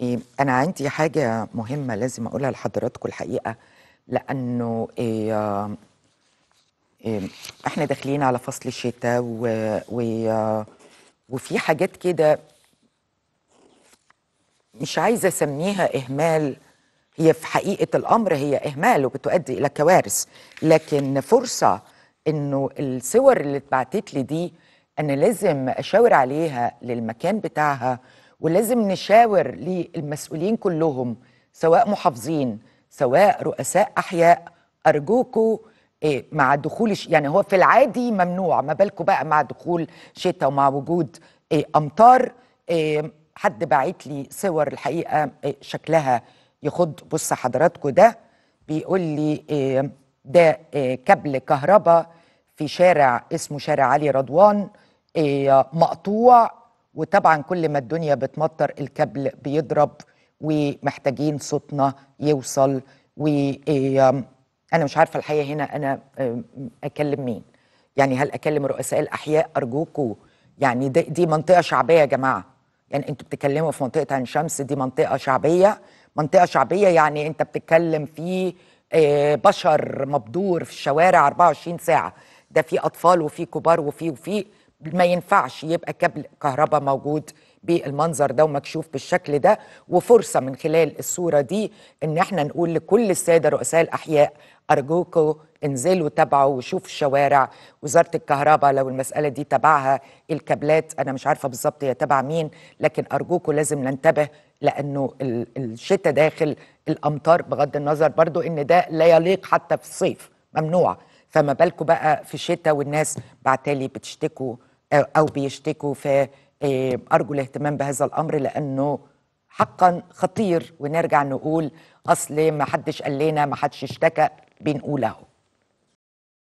إيه أنا عندي حاجة مهمة لازم أقولها لحضراتكم الحقيقة لأنه إيه إيه إحنا داخلين على فصل الشتاء و, و آه، وفي حاجات كده مش عايزة أسميها إهمال هي في حقيقة الأمر هي إهمال وبتؤدي إلى كوارث لكن فرصة إنه الصور اللي اتبعتت لي دي أنا لازم أشاور عليها للمكان بتاعها ولازم نشاور للمسؤولين كلهم سواء محافظين سواء رؤساء احياء ارجوكوا إيه مع دخول يعني هو في العادي ممنوع ما بالكوا بقى مع دخول شتاء ومع وجود إيه امطار إيه حد بعت لي صور الحقيقه إيه شكلها يخض بص حضراتكم ده بيقول لي إيه ده إيه كابل كهرباء في شارع اسمه شارع علي رضوان إيه مقطوع وطبعا كل ما الدنيا بتمطر الكابل بيضرب ومحتاجين صوتنا يوصل و انا مش عارفه الحقيقه هنا انا اكلم مين يعني هل اكلم رؤساء الاحياء ارجوكوا يعني دي, دي منطقه شعبيه يا جماعه يعني انتوا بتتكلموا في منطقه عين شمس دي منطقه شعبيه منطقه شعبيه يعني انت بتتكلم في آه، بشر مبدور في الشوارع 24 ساعه ده في اطفال وفي كبار وفي وفي ما ينفعش يبقى كابل كهرباء موجود بالمنظر ده ومكشوف بالشكل ده وفرصه من خلال الصوره دي ان احنا نقول لكل الساده رؤساء الاحياء ارجوكوا انزلوا تابعوا وشوفوا الشوارع وزاره الكهرباء لو المساله دي تبعها الكابلات انا مش عارفه بالظبط هي تبع مين لكن ارجوكوا لازم ننتبه لانه الشتاء داخل الامطار بغض النظر برضو ان ده لا يليق حتى في الصيف ممنوع فما بالكم بقى في الشتاء والناس بعتالي بتشتكوا او بيشتكوا فارجو آه، الاهتمام بهذا الامر لانه حقا خطير ونرجع نقول اصل ما حدش قال لنا ما حدش اشتكى بنقول اهو